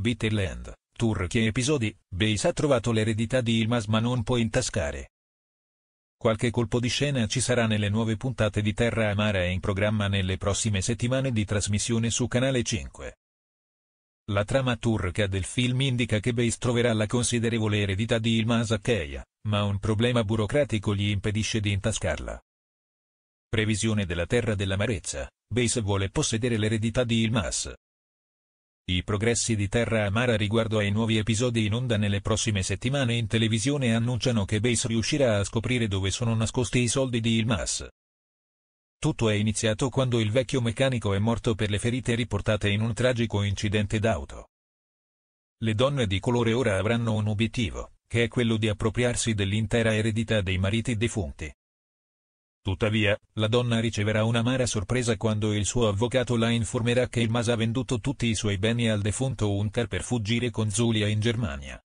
Bitterland, Turchi episodi, Base ha trovato l'eredità di Ilmas ma non può intascare. Qualche colpo di scena ci sarà nelle nuove puntate di Terra Amara e in programma nelle prossime settimane di trasmissione su Canale 5. La trama turca del film indica che Base troverà la considerevole eredità di Ilmaz Akheya, ma un problema burocratico gli impedisce di intascarla. Previsione della Terra dell'Amarezza, Base vuole possedere l'eredità di Ilmas, i progressi di Terra Amara riguardo ai nuovi episodi in onda nelle prossime settimane in televisione annunciano che Base riuscirà a scoprire dove sono nascosti i soldi di Ilmas. Tutto è iniziato quando il vecchio meccanico è morto per le ferite riportate in un tragico incidente d'auto. Le donne di colore ora avranno un obiettivo, che è quello di appropriarsi dell'intera eredità dei mariti defunti. Tuttavia, la donna riceverà un'amara sorpresa quando il suo avvocato la informerà che il Mas ha venduto tutti i suoi beni al defunto Hunter per fuggire con Zulia in Germania.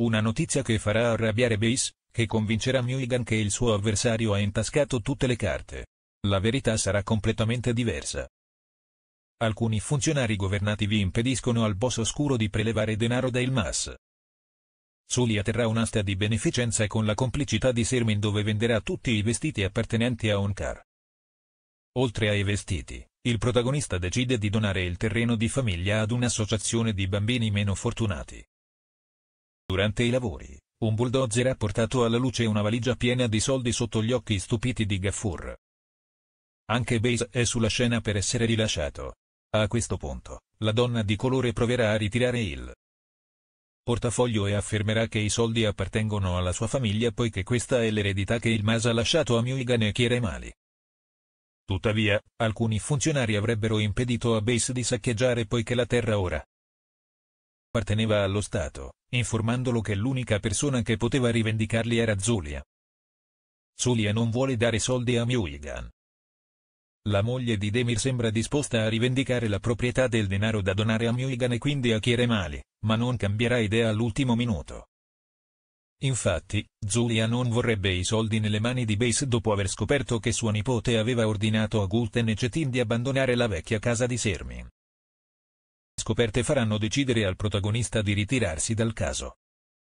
Una notizia che farà arrabbiare Bass, che convincerà Muigan che il suo avversario ha intascato tutte le carte. La verità sarà completamente diversa. Alcuni funzionari governativi impediscono al boss oscuro di prelevare denaro dal MAS, Zulia atterrà un'asta di beneficenza con la complicità di Sermin dove venderà tutti i vestiti appartenenti a Oncar. Oltre ai vestiti, il protagonista decide di donare il terreno di famiglia ad un'associazione di bambini meno fortunati. Durante i lavori, un bulldozer ha portato alla luce una valigia piena di soldi sotto gli occhi stupiti di Gaffur. Anche Base è sulla scena per essere rilasciato. A questo punto, la donna di colore proverà a ritirare il portafoglio e affermerà che i soldi appartengono alla sua famiglia poiché questa è l'eredità che il Mas ha lasciato a Muigan e Chiremali. Tuttavia, alcuni funzionari avrebbero impedito a Base di saccheggiare poiché la terra ora apparteneva allo Stato, informandolo che l'unica persona che poteva rivendicarli era Zulia. Zulia non vuole dare soldi a Muigan, la moglie di Demir sembra disposta a rivendicare la proprietà del denaro da donare a Muigan e quindi a Chiremali, ma non cambierà idea all'ultimo minuto. Infatti, Zulia non vorrebbe i soldi nelle mani di Base dopo aver scoperto che suo nipote aveva ordinato a Gulten e Cetin di abbandonare la vecchia casa di Sermin. Scoperte faranno decidere al protagonista di ritirarsi dal caso.